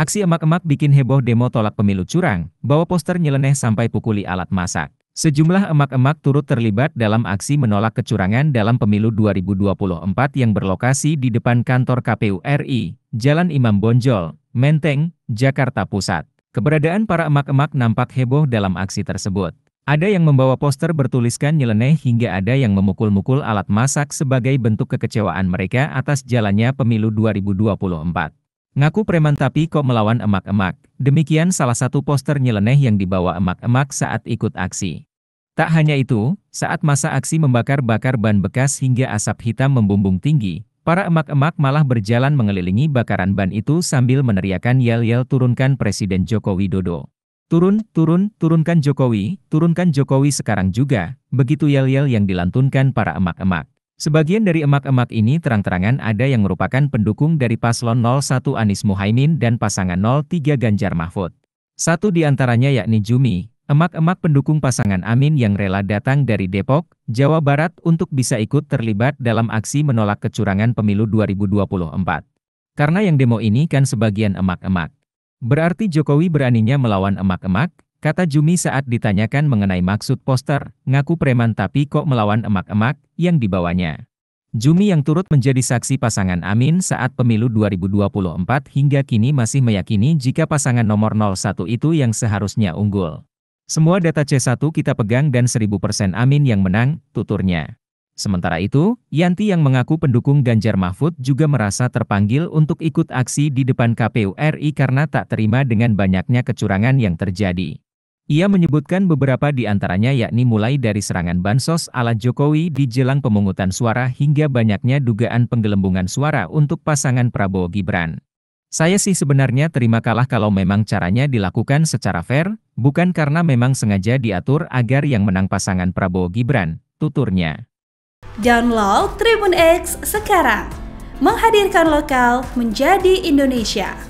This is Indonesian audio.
Aksi emak-emak bikin heboh demo tolak pemilu curang, bawa poster nyeleneh sampai pukuli alat masak. Sejumlah emak-emak turut terlibat dalam aksi menolak kecurangan dalam pemilu 2024 yang berlokasi di depan kantor KPU RI, Jalan Imam Bonjol, Menteng, Jakarta Pusat. Keberadaan para emak-emak nampak heboh dalam aksi tersebut. Ada yang membawa poster bertuliskan nyeleneh hingga ada yang memukul-mukul alat masak sebagai bentuk kekecewaan mereka atas jalannya pemilu 2024. Ngaku preman tapi kok melawan emak-emak. Demikian salah satu poster nyeleneh yang dibawa emak-emak saat ikut aksi. Tak hanya itu, saat masa aksi membakar-bakar ban bekas hingga asap hitam membumbung tinggi, para emak-emak malah berjalan mengelilingi bakaran ban itu sambil meneriakan yel-yel turunkan Presiden Joko Widodo. Turun, turun, turunkan Jokowi, turunkan Jokowi sekarang juga, begitu yel-yel yang dilantunkan para emak-emak. Sebagian dari emak-emak ini terang-terangan ada yang merupakan pendukung dari paslon 01 Anies Muhaimin dan pasangan 03 Ganjar Mahfud. Satu di antaranya yakni Jumi, emak-emak pendukung pasangan Amin yang rela datang dari Depok, Jawa Barat untuk bisa ikut terlibat dalam aksi menolak kecurangan pemilu 2024. Karena yang demo ini kan sebagian emak-emak. Berarti Jokowi beraninya melawan emak-emak, Kata Jumi saat ditanyakan mengenai maksud poster, ngaku preman tapi kok melawan emak-emak yang dibawanya. Jumi yang turut menjadi saksi pasangan Amin saat pemilu 2024 hingga kini masih meyakini jika pasangan nomor 01 itu yang seharusnya unggul. Semua data C1 kita pegang dan 1000% Amin yang menang, tuturnya. Sementara itu, Yanti yang mengaku pendukung Ganjar Mahfud juga merasa terpanggil untuk ikut aksi di depan KPU RI karena tak terima dengan banyaknya kecurangan yang terjadi. Ia menyebutkan beberapa di antaranya yakni mulai dari serangan bansos ala Jokowi di jelang pemungutan suara hingga banyaknya dugaan penggelembungan suara untuk pasangan Prabowo Gibran. Saya sih sebenarnya terima kalah kalau memang caranya dilakukan secara fair, bukan karena memang sengaja diatur agar yang menang pasangan Prabowo Gibran, tuturnya. Download Tribun X sekarang, menghadirkan lokal menjadi Indonesia.